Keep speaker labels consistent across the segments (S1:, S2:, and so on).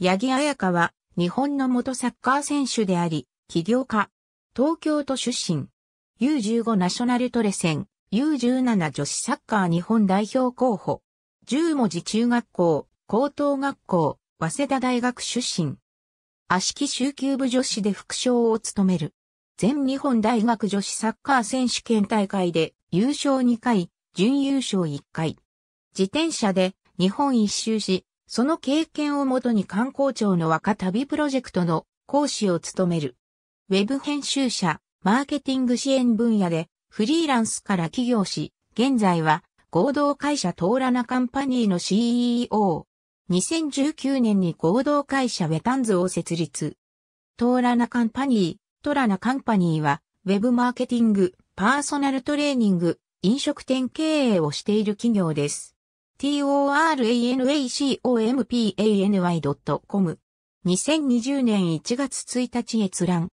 S1: 八木彩香は、日本の元サッカー選手であり、起業家。東京都出身。U15 ナショナルトレセン、U17 女子サッカー日本代表候補。十文字中学校、高等学校、早稲田大学出身。足利集球部女子で副賞を務める。全日本大学女子サッカー選手権大会で優勝2回、準優勝1回。自転車で日本一周し、その経験をもとに観光庁の若旅プロジェクトの講師を務める。ウェブ編集者、マーケティング支援分野でフリーランスから起業し、現在は合同会社トーラナカンパニーの CEO。2019年に合同会社ウェタンズを設立。トーラナカンパニー、トラナカンパニーは、ウェブマーケティング、パーソナルトレーニング、飲食店経営をしている企業です。t o r a n a c o m p a n y c o m 2020年1月1日閲覧。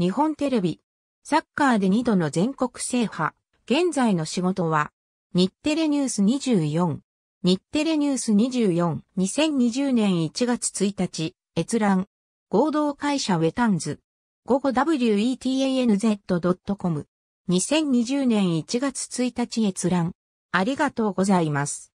S1: 日本テレビ。サッカーで2度の全国制覇。現在の仕事は、日テレニュース24。日テレニュース24。2020年1月1日。閲覧。合同会社ウェタンズ。午後 wetanz.com。2020年1月1日閲覧。あり
S2: がとうございます。